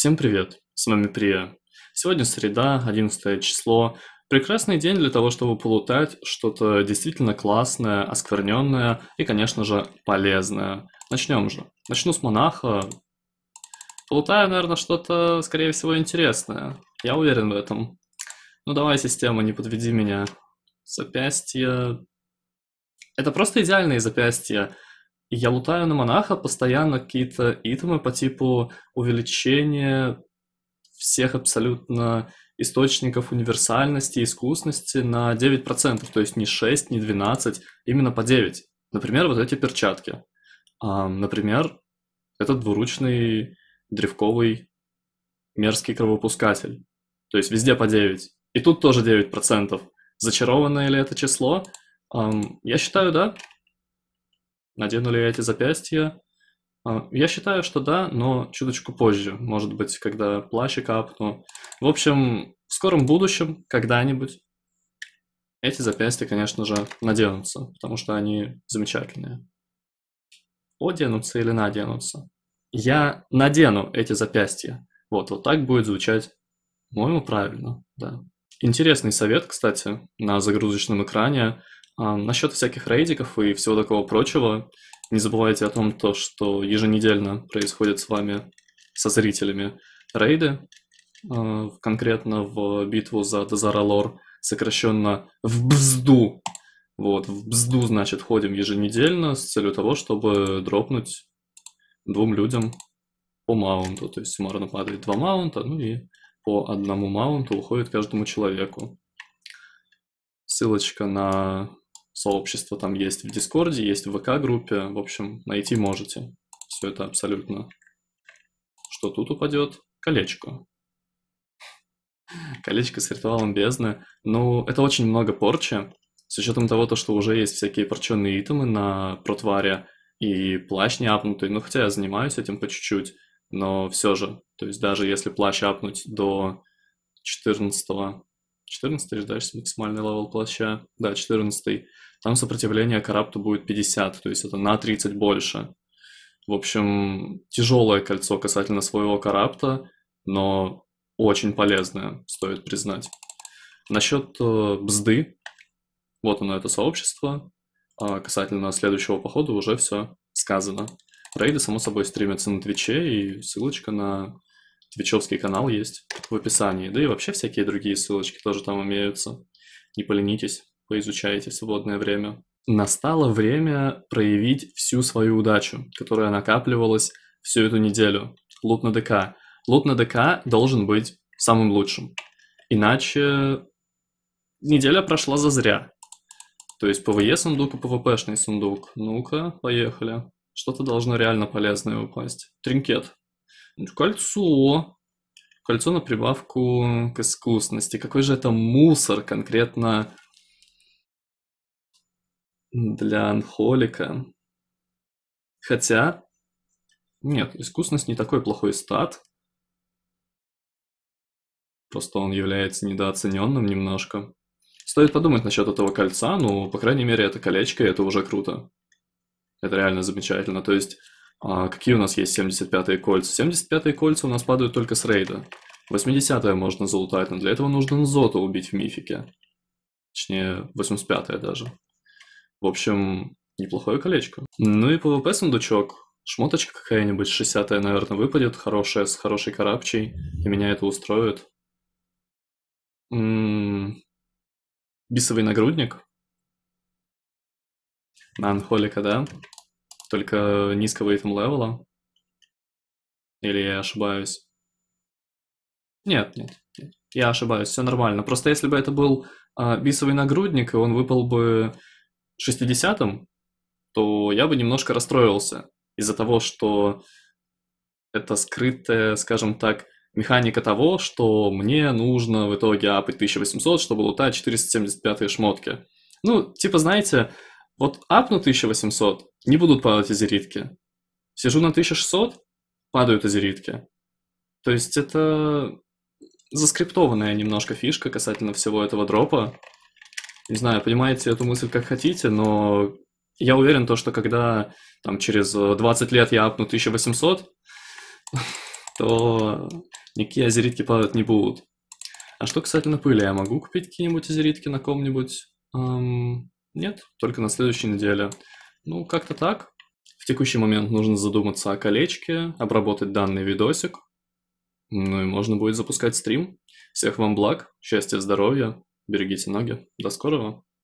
Всем привет, с вами Прия. Сегодня среда, 11 число. Прекрасный день для того, чтобы полутать что-то действительно классное, оскверненное и, конечно же, полезное. Начнем же. Начну с монаха. Полутаю, наверное, что-то, скорее всего, интересное. Я уверен в этом. Ну давай, система, не подведи меня. Запястье... Это просто идеальные запястья я лутаю на монаха постоянно какие-то итемы по типу увеличения всех абсолютно источников универсальности, искусности на 9%, то есть не 6, не 12, именно по 9. Например, вот эти перчатки. Например, этот двуручный древковый мерзкий кровопускатель. То есть везде по 9. И тут тоже 9%. Зачарованное ли это число? Я считаю, да. Надену ли я эти запястья? А, я считаю, что да, но чуточку позже, может быть, когда плащи капну. В общем, в скором будущем, когда-нибудь, эти запястья, конечно же, наденутся, потому что они замечательные. Оденутся или наденутся? Я надену эти запястья. Вот, вот так будет звучать, по-моему, правильно, да. Интересный совет, кстати, на загрузочном экране – а, насчет всяких рейдиков и всего такого прочего, не забывайте о том, то, что еженедельно происходит с вами, со зрителями, рейды, а, конкретно в битву за Дезаралор, сокращенно в бзду. Вот, в бзду, значит, ходим еженедельно с целью того, чтобы дропнуть двум людям по маунту. То есть суммарно падает два маунта, ну и по одному маунту уходит каждому человеку. Ссылочка на сообщество там есть в Дискорде, есть в ВК-группе, в общем, найти можете. Все это абсолютно. Что тут упадет? Колечко. Колечко с ритуалом бездны. Ну, это очень много порчи. С учетом того, то, что уже есть всякие порченные итемы на протваре, и плащ не апнутый, ну, хотя я занимаюсь этим по чуть-чуть, но все же, то есть даже если плащ апнуть до 14 14 ждаешься максимальный левел плаща. Да, 14. Там сопротивление карапту будет 50, то есть это на 30 больше. В общем, тяжелое кольцо касательно своего карапта, но очень полезное, стоит признать. Насчет э, бзды, вот оно это сообщество, а касательно следующего похода уже все сказано. Рейды, само собой, стримятся на Твиче, и ссылочка на Твичевский канал есть в описании, да и вообще всякие другие ссылочки тоже там имеются. Не поленитесь, поизучайте в свободное время. Настало время проявить всю свою удачу, которая накапливалась всю эту неделю. Лут на ДК. Лут на ДК должен быть самым лучшим. Иначе неделя прошла зазря. То есть ПВЕ сундук и ПВПшный сундук. Ну-ка, поехали. Что-то должно реально полезное упасть. Тринкет. Кольцо. Кольцо на прибавку к искусности. Какой же это мусор конкретно для анхолика? Хотя, нет, искусность не такой плохой стат. Просто он является недооцененным немножко. Стоит подумать насчет этого кольца, ну, по крайней мере, это колечко, и это уже круто. Это реально замечательно. То есть а какие у нас есть 75-е кольца? 75-е кольца у нас падают только с рейда. 80-е можно залутать, но для этого нужно Нзота убить в мифике. Точнее, 85-е даже. В общем, неплохое колечко. Ну и PvP сундучок. Шмоточка какая-нибудь 60-я, наверное, выпадет, хорошая, с хорошей карапчей, и меня это устроит. М-м-м. Бисовый нагрудник. На анхолика, да? только низкого итем левела. Или я ошибаюсь? Нет, нет, нет. Я ошибаюсь, все нормально. Просто если бы это был а, бисовый нагрудник, и он выпал бы 60-м, то я бы немножко расстроился из-за того, что это скрытая, скажем так, механика того, что мне нужно в итоге апать 1800, чтобы лутать 475 шмотки. Ну, типа, знаете, вот апну 1800, не будут падать изеритки. Сижу на 1600, падают изеритки. То есть это заскриптованная немножко фишка касательно всего этого дропа. Не знаю, понимаете эту мысль как хотите, но я уверен, то, что когда там, через 20 лет я апну 1800, то никакие азеритки падать не будут. А что касательно пыли, я могу купить какие-нибудь азеритки на ком-нибудь? Эм, нет, только на следующей неделе. Ну, как-то так. В текущий момент нужно задуматься о колечке, обработать данный видосик. Ну и можно будет запускать стрим. Всех вам благ, счастья, здоровья, берегите ноги. До скорого!